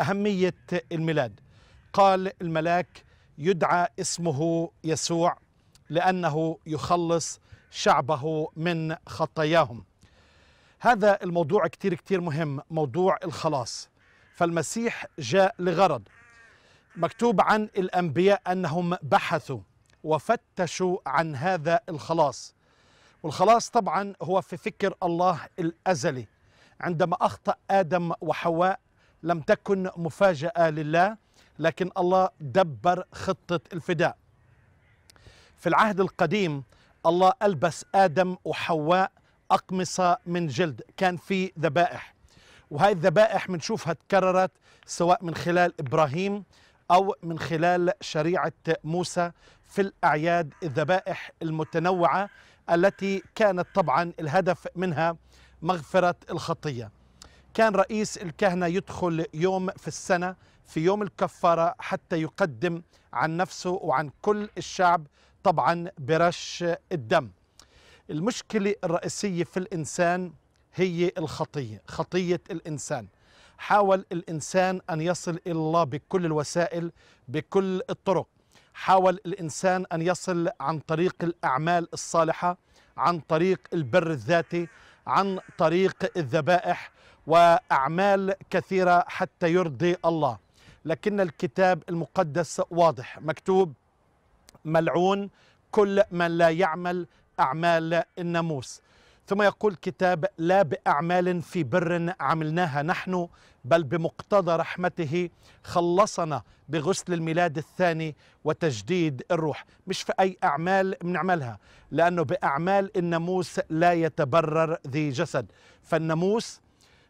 أهمية الميلاد قال الملاك يدعى اسمه يسوع لأنه يخلص شعبه من خطاياهم هذا الموضوع كتير كتير مهم موضوع الخلاص فالمسيح جاء لغرض مكتوب عن الأنبياء أنهم بحثوا وفتشوا عن هذا الخلاص والخلاص طبعا هو في فكر الله الأزلي عندما أخطأ آدم وحواء لم تكن مفاجأة لله لكن الله دبر خطة الفداء في العهد القديم الله ألبس آدم وحواء أقمصة من جلد كان في ذبائح وهي الذبائح بنشوفها تكررت سواء من خلال إبراهيم أو من خلال شريعة موسى في الأعياد الذبائح المتنوعة التي كانت طبعا الهدف منها مغفرة الخطية كان رئيس الكهنة يدخل يوم في السنة في يوم الكفارة حتى يقدم عن نفسه وعن كل الشعب طبعا برش الدم المشكلة الرئيسية في الإنسان هي الخطية خطية الإنسان حاول الإنسان أن يصل إلى الله بكل الوسائل بكل الطرق حاول الإنسان أن يصل عن طريق الأعمال الصالحة عن طريق البر الذاتي عن طريق الذبائح وأعمال كثيرة حتى يرضي الله لكن الكتاب المقدس واضح مكتوب ملعون كل من لا يعمل أعمال الناموس ثم يقول الكتاب لا بأعمال في بر عملناها نحن بل بمقتضى رحمته خلصنا بغسل الميلاد الثاني وتجديد الروح مش في أي أعمال بنعملها لأنه بأعمال الناموس لا يتبرر ذي جسد فالناموس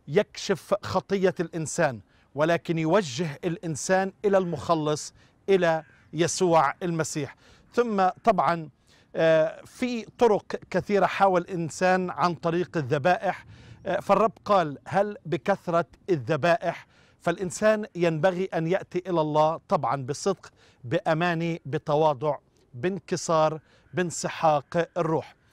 يكشف خطيه الانسان ولكن يوجه الانسان الى المخلص الى يسوع المسيح ثم طبعا آه، في طرق كثيره حاول الانسان عن طريق الذبائح آه، فالرب قال هل بكثره الذبائح فالانسان ينبغي ان ياتي الى الله طبعا بصدق باماني بتواضع بانكسار بانسحاق الروح